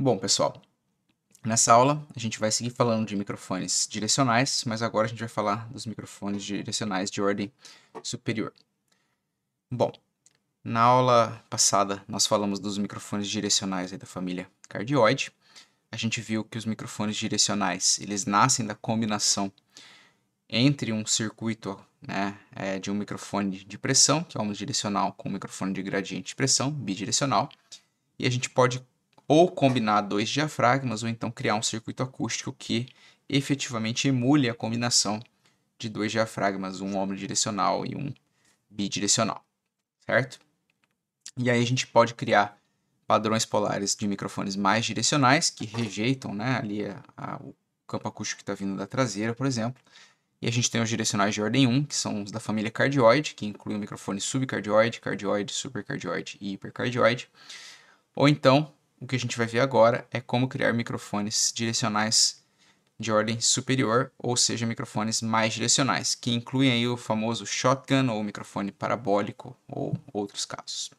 Bom, pessoal, nessa aula a gente vai seguir falando de microfones direcionais, mas agora a gente vai falar dos microfones direcionais de ordem superior. Bom, na aula passada nós falamos dos microfones direcionais da família cardioide. A gente viu que os microfones direcionais eles nascem da combinação entre um circuito né, é, de um microfone de pressão, que é direcional com um microfone de gradiente de pressão, bidirecional, e a gente pode ou combinar dois diafragmas, ou então criar um circuito acústico que efetivamente emule a combinação de dois diafragmas, um omnidirecional e um bidirecional, certo? E aí a gente pode criar padrões polares de microfones mais direcionais, que rejeitam né, ali a, a, o campo acústico que está vindo da traseira, por exemplo. E a gente tem os direcionais de ordem 1, que são os da família cardioide, que incluem o microfone subcardioide, cardioide, supercardioide e hipercardioide. Ou então o que a gente vai ver agora é como criar microfones direcionais de ordem superior, ou seja, microfones mais direcionais, que incluem aí o famoso shotgun ou microfone parabólico ou outros casos.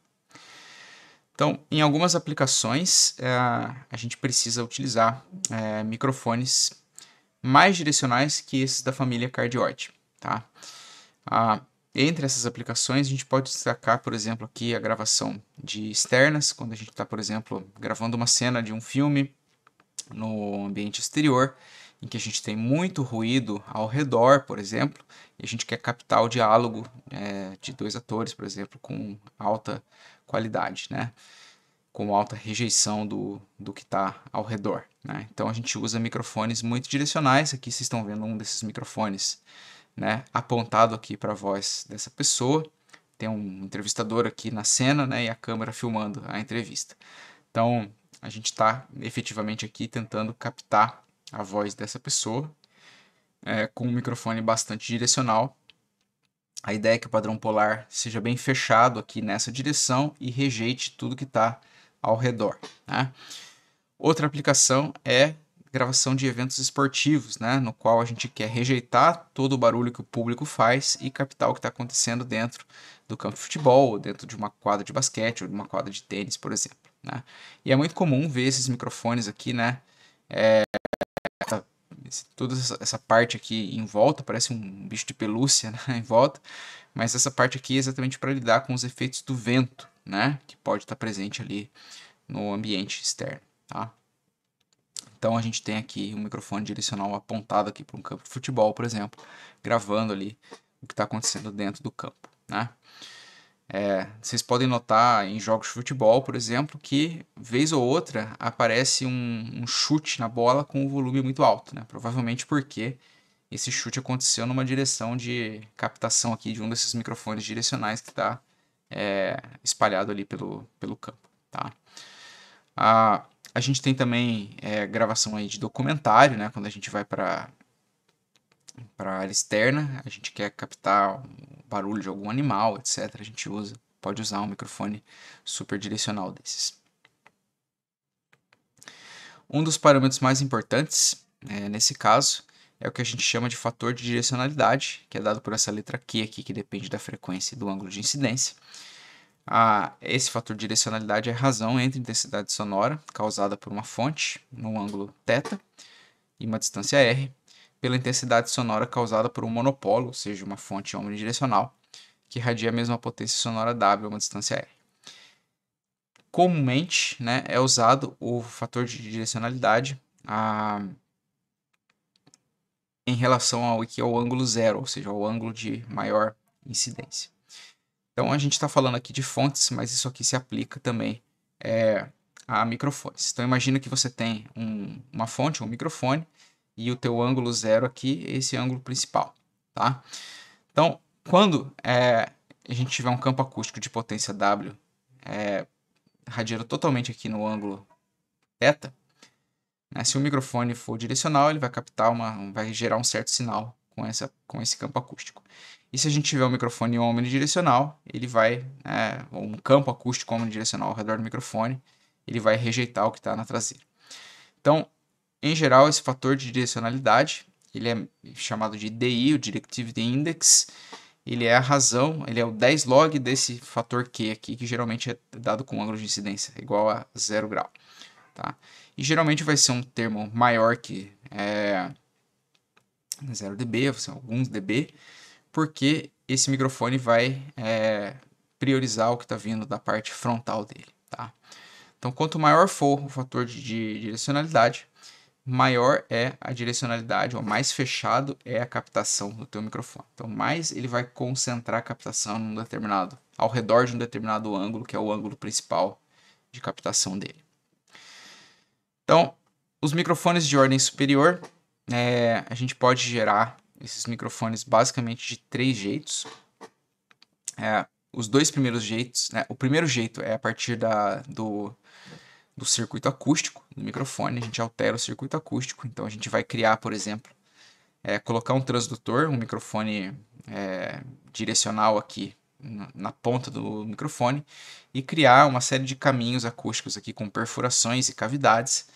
Então, em algumas aplicações, eh, a gente precisa utilizar eh, microfones mais direcionais que esses da família cardioide, tá? Ah, entre essas aplicações, a gente pode destacar, por exemplo, aqui a gravação de externas, quando a gente está, por exemplo, gravando uma cena de um filme no ambiente exterior, em que a gente tem muito ruído ao redor, por exemplo, e a gente quer captar o diálogo é, de dois atores, por exemplo, com alta qualidade, né? com alta rejeição do, do que está ao redor. Né? Então a gente usa microfones muito direcionais. Aqui vocês estão vendo um desses microfones né, apontado aqui para a voz dessa pessoa. Tem um entrevistador aqui na cena né, e a câmera filmando a entrevista. Então, a gente está efetivamente aqui tentando captar a voz dessa pessoa é, com um microfone bastante direcional. A ideia é que o padrão polar seja bem fechado aqui nessa direção e rejeite tudo que está ao redor. Né? Outra aplicação é gravação de eventos esportivos, né? No qual a gente quer rejeitar todo o barulho que o público faz e captar o que está acontecendo dentro do campo de futebol, ou dentro de uma quadra de basquete, ou de uma quadra de tênis, por exemplo. Né? E é muito comum ver esses microfones aqui, né? É, toda essa parte aqui em volta, parece um bicho de pelúcia né? em volta, mas essa parte aqui é exatamente para lidar com os efeitos do vento, né? Que pode estar tá presente ali no ambiente externo, tá? Então a gente tem aqui um microfone direcional apontado aqui para um campo de futebol, por exemplo, gravando ali o que está acontecendo dentro do campo, né? É, vocês podem notar em jogos de futebol, por exemplo, que vez ou outra aparece um, um chute na bola com um volume muito alto, né? Provavelmente porque esse chute aconteceu numa direção de captação aqui de um desses microfones direcionais que está é, espalhado ali pelo, pelo campo, tá? Ah, a gente tem também é, gravação aí de documentário, né? Quando a gente vai para para área externa, a gente quer captar o barulho de algum animal, etc. A gente usa, pode usar um microfone super direcional desses. Um dos parâmetros mais importantes é, nesse caso é o que a gente chama de fator de direcionalidade, que é dado por essa letra Q aqui, que depende da frequência e do ângulo de incidência esse fator de direcionalidade é a razão entre intensidade sonora causada por uma fonte num ângulo θ e uma distância r pela intensidade sonora causada por um monopolo, ou seja, uma fonte omnidirecional, que radia a mesma potência sonora W a uma distância R. Comumente né, é usado o fator de direcionalidade a... em relação ao que é o ângulo zero, ou seja, o ângulo de maior incidência. Então a gente está falando aqui de fontes, mas isso aqui se aplica também é, a microfones. Então imagina que você tem um, uma fonte, um microfone, e o teu ângulo zero aqui é esse ângulo principal, tá? Então, quando é, a gente tiver um campo acústico de potência W é, radiando totalmente aqui no ângulo θ, né, se o microfone for direcional, ele vai captar uma, vai gerar um certo sinal com, essa, com esse campo acústico. E se a gente tiver um microfone omnidirecional, ele vai, é, um campo acústico omnidirecional ao redor do microfone, ele vai rejeitar o que está na traseira. Então, em geral, esse fator de direcionalidade, ele é chamado de DI, o Directivity Index, ele é a razão, ele é o 10 log desse fator Q aqui, que geralmente é dado com ângulo de incidência igual a zero grau. Tá? E geralmente vai ser um termo maior que é, 0 né, dB, assim, alguns dB, porque esse microfone vai é, priorizar o que está vindo da parte frontal dele, tá? Então, quanto maior for o fator de, de direcionalidade, maior é a direcionalidade, ou mais fechado é a captação do teu microfone. Então, mais ele vai concentrar a captação num determinado, ao redor de um determinado ângulo, que é o ângulo principal de captação dele. Então, os microfones de ordem superior é, a gente pode gerar esses microfones basicamente de três jeitos. É, os dois primeiros jeitos, né? o primeiro jeito é a partir da, do, do circuito acústico do microfone, a gente altera o circuito acústico, então a gente vai criar, por exemplo, é, colocar um transdutor, um microfone é, direcional aqui na, na ponta do microfone e criar uma série de caminhos acústicos aqui com perfurações e cavidades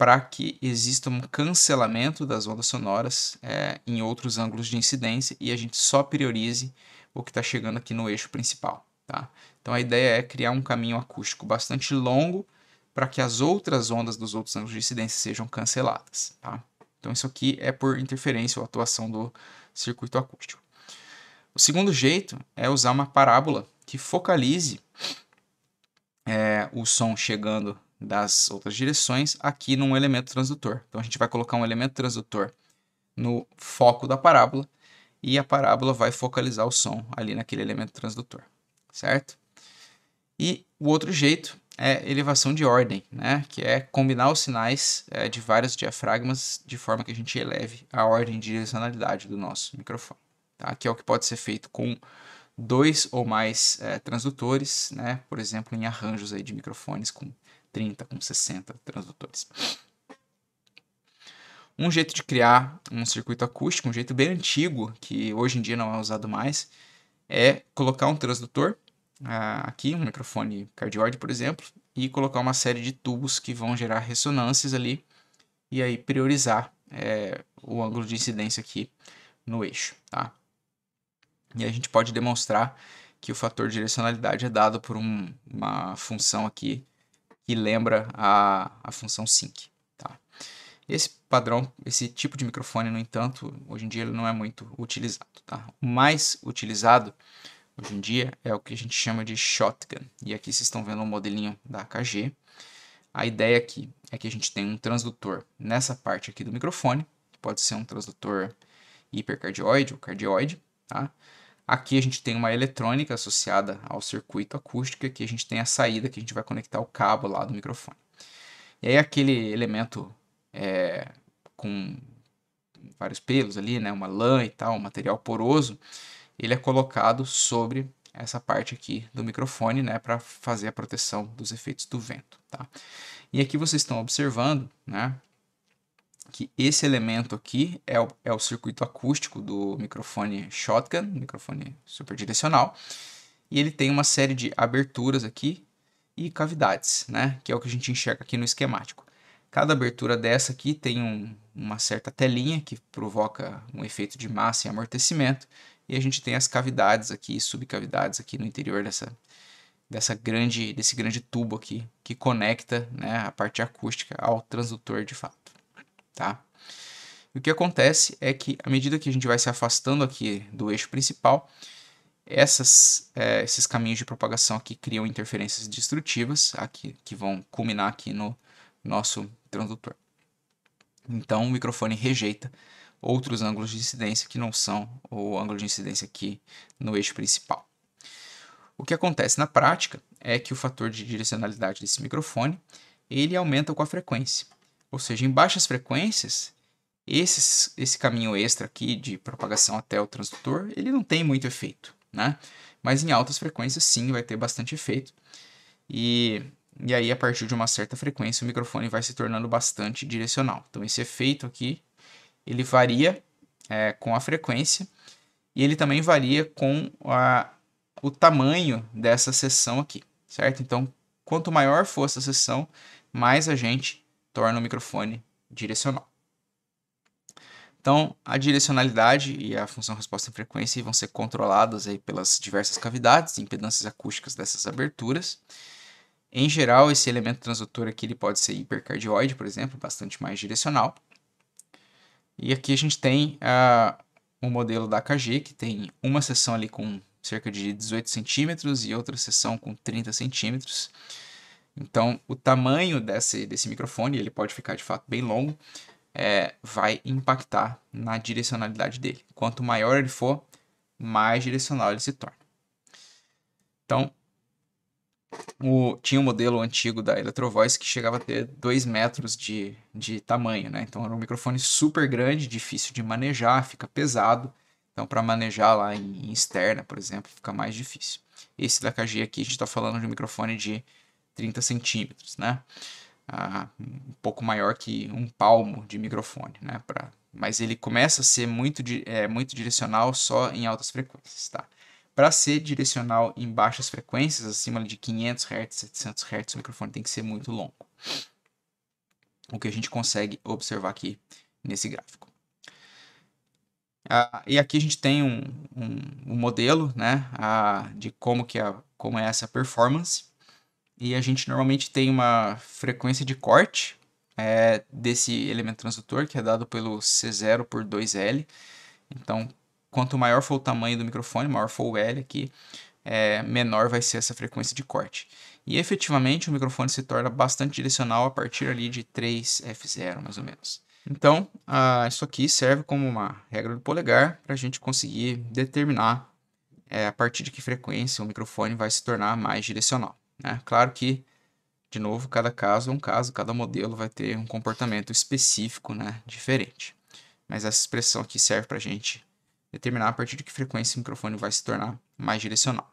para que exista um cancelamento das ondas sonoras é, em outros ângulos de incidência e a gente só priorize o que está chegando aqui no eixo principal. Tá? Então a ideia é criar um caminho acústico bastante longo para que as outras ondas dos outros ângulos de incidência sejam canceladas. Tá? Então isso aqui é por interferência ou atuação do circuito acústico. O segundo jeito é usar uma parábola que focalize é, o som chegando das outras direções aqui num elemento transdutor. Então a gente vai colocar um elemento transdutor no foco da parábola e a parábola vai focalizar o som ali naquele elemento transdutor, certo? E o outro jeito é elevação de ordem, né? que é combinar os sinais é, de vários diafragmas de forma que a gente eleve a ordem de direcionalidade do nosso microfone. Tá? é o que pode ser feito com dois ou mais é, transdutores, né? por exemplo, em arranjos aí de microfones com 30, com 60 transdutores. Um jeito de criar um circuito acústico, um jeito bem antigo, que hoje em dia não é usado mais, é colocar um transdutor ah, aqui, um microfone cardioide, por exemplo, e colocar uma série de tubos que vão gerar ressonâncias ali e aí priorizar é, o ângulo de incidência aqui no eixo, tá? E a gente pode demonstrar que o fator de direcionalidade é dado por um, uma função aqui e lembra a, a função sync. Tá? Esse padrão, esse tipo de microfone, no entanto, hoje em dia ele não é muito utilizado. Tá? O mais utilizado hoje em dia é o que a gente chama de shotgun. E aqui vocês estão vendo um modelinho da AKG. A ideia aqui é que a gente tem um transdutor nessa parte aqui do microfone, que pode ser um transdutor hipercardioide ou cardioide, tá? Aqui a gente tem uma eletrônica associada ao circuito acústico, aqui a gente tem a saída que a gente vai conectar o cabo lá do microfone. E aí aquele elemento é, com vários pelos ali, né, uma lã e tal, um material poroso, ele é colocado sobre essa parte aqui do microfone, né, para fazer a proteção dos efeitos do vento, tá? E aqui vocês estão observando, né, que esse elemento aqui é o, é o circuito acústico do microfone shotgun, microfone superdirecional, e ele tem uma série de aberturas aqui e cavidades, né, que é o que a gente enxerga aqui no esquemático. Cada abertura dessa aqui tem um, uma certa telinha que provoca um efeito de massa e amortecimento, e a gente tem as cavidades aqui, subcavidades aqui no interior dessa, dessa grande, desse grande tubo aqui que conecta né, a parte acústica ao transdutor de fato tá? E o que acontece é que à medida que a gente vai se afastando aqui do eixo principal, essas, é, esses caminhos de propagação aqui criam interferências destrutivas aqui que vão culminar aqui no nosso transdutor. Então o microfone rejeita outros ângulos de incidência que não são o ângulo de incidência aqui no eixo principal. O que acontece na prática é que o fator de direcionalidade desse microfone ele aumenta com a frequência. Ou seja, em baixas frequências, esses, esse caminho extra aqui de propagação até o transdutor, ele não tem muito efeito, né? Mas em altas frequências, sim, vai ter bastante efeito. E, e aí, a partir de uma certa frequência, o microfone vai se tornando bastante direcional. Então, esse efeito aqui, ele varia é, com a frequência e ele também varia com a, o tamanho dessa seção aqui, certo? Então, quanto maior for essa seção, mais a gente torna o microfone direcional. Então, a direcionalidade e a função resposta em frequência vão ser controladas aí pelas diversas cavidades, impedâncias acústicas dessas aberturas. Em geral, esse elemento transdutor aqui ele pode ser hipercardioide, por exemplo, bastante mais direcional. E aqui a gente tem uh, ah, um modelo da AKG, que tem uma seção ali com cerca de 18 centímetros e outra seção com 30 centímetros. Então, o tamanho desse, desse microfone, ele pode ficar de fato bem longo, é, vai impactar na direcionalidade dele. Quanto maior ele for, mais direcional ele se torna. Então, o, tinha um modelo antigo da Electrovoice que chegava a ter 2 metros de, de tamanho, né? Então era um microfone super grande, difícil de manejar, fica pesado. Então para manejar lá em, em externa, por exemplo, fica mais difícil. Esse da KG aqui, a gente está falando de um microfone de 30 centímetros, né? Ah, um pouco maior que um palmo de microfone, né? Pra... Mas ele começa a ser muito, é, muito direcional só em altas frequências, tá? Para ser direcional em baixas frequências, acima de 500 Hz, 700 Hz, o microfone tem que ser muito longo. O que a gente consegue observar aqui nesse gráfico. Ah, e aqui a gente tem um, um, um modelo né, ah, de como, que a, é, como é essa performance. E a gente normalmente tem uma frequência de corte é, desse elemento transdutor, que é dado pelo C0 por 2L. Então, quanto maior for o tamanho do microfone, maior for o L aqui, é, menor vai ser essa frequência de corte. E efetivamente o microfone se torna bastante direcional a partir ali de 3F0, mais ou menos. Então, ah, isso aqui serve como uma regra do polegar para a gente conseguir determinar é, a partir de que frequência o microfone vai se tornar mais direcional. Né? Claro que, de novo, cada caso é um caso, cada modelo vai ter um comportamento específico né, diferente. Mas essa expressão aqui serve para a gente determinar a partir de que frequência o microfone vai se tornar mais direcional.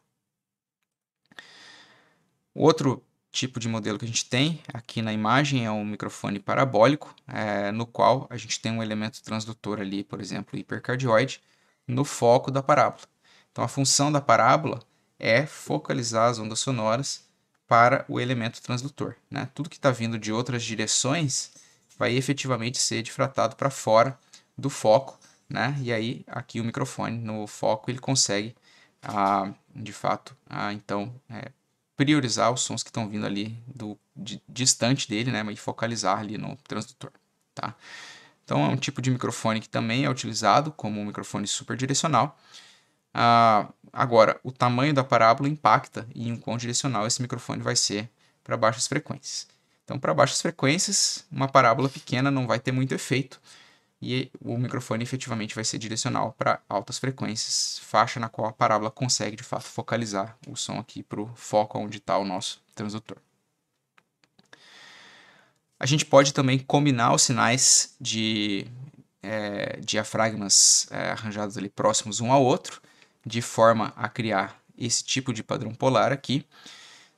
outro tipo de modelo que a gente tem aqui na imagem é um microfone parabólico, é, no qual a gente tem um elemento transdutor ali, por exemplo, hipercardioide, no foco da parábola. Então a função da parábola é focalizar as ondas sonoras para o elemento transdutor. Né? Tudo que está vindo de outras direções vai efetivamente ser difratado para fora do foco, né? e aí aqui o microfone no foco ele consegue, ah, de fato, ah, então é, priorizar os sons que estão vindo ali do, de, distante dele né? e focalizar ali no transdutor. Tá? Então é um tipo de microfone que também é utilizado como um microfone super direcional ah, agora, o tamanho da parábola impacta em em quão direcional esse microfone vai ser para baixas frequências. Então, para baixas frequências, uma parábola pequena não vai ter muito efeito e o microfone efetivamente vai ser direcional para altas frequências, faixa na qual a parábola consegue de fato focalizar o som aqui para o foco onde está o nosso transdutor. A gente pode também combinar os sinais de é, diafragmas é, arranjados ali próximos um ao outro de forma a criar esse tipo de padrão polar aqui.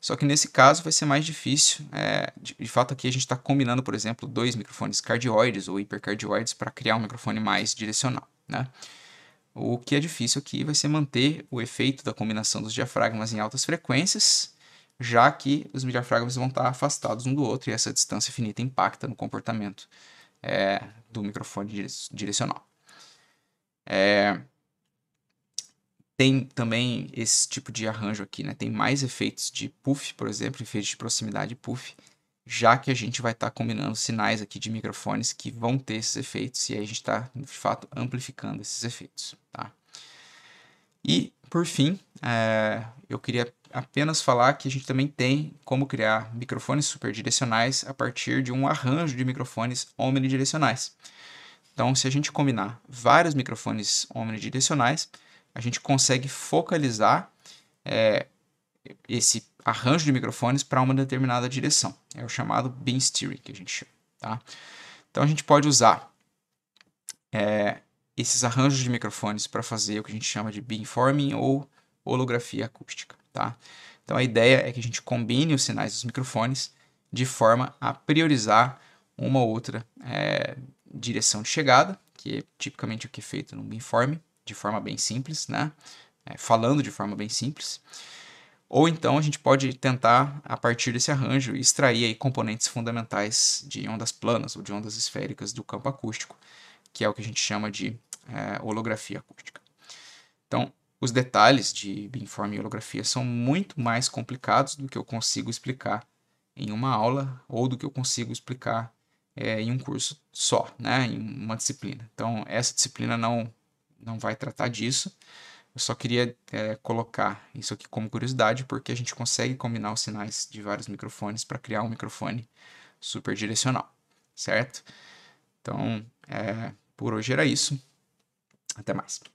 Só que nesse caso vai ser mais difícil. É, de, de, fato, aqui a gente está combinando, por exemplo, dois microfones cardioides ou hipercardioides para criar um microfone mais direcional. Né? O que é difícil aqui vai ser manter o efeito da combinação dos diafragmas em altas frequências, já que os diafragmas vão estar tá afastados um do outro e essa distância finita impacta no comportamento é, do microfone direcional. É, tem também esse tipo de arranjo aqui, né? Tem mais efeitos de puff, por exemplo, efeitos de proximidade puff, já que a gente vai estar tá combinando sinais aqui de microfones que vão ter esses efeitos e aí a gente está, de fato, amplificando esses efeitos, tá? E, por fim, é, eu queria apenas falar que a gente também tem como criar microfones superdirecionais a partir de um arranjo de microfones omnidirecionais. Então, se a gente combinar vários microfones omnidirecionais, a gente consegue focalizar é, esse arranjo de microfones para uma determinada direção. É o chamado beam steering que a gente chama. Tá? Então a gente pode usar é, esses arranjos de microfones para fazer o que a gente chama de beamforming ou holografia acústica. Tá? Então a ideia é que a gente combine os sinais dos microfones de forma a priorizar uma outra é, direção de chegada, que é tipicamente o que é feito no beamforming, de forma bem simples, né? É, falando de forma bem simples. Ou então a gente pode tentar, a partir desse arranjo, extrair aí componentes fundamentais de ondas planas ou de ondas esféricas do campo acústico, que é o que a gente chama de é, holografia acústica. Então, os detalhes de beamforming e holografia são muito mais complicados do que eu consigo explicar em uma aula ou do que eu consigo explicar é, em um curso só, né, em uma disciplina. Então, essa disciplina não não vai tratar disso. Eu só queria é, colocar isso aqui como curiosidade, porque a gente consegue combinar os sinais de vários microfones para criar um microfone super direcional, certo? Então, é, por hoje era isso. Até mais.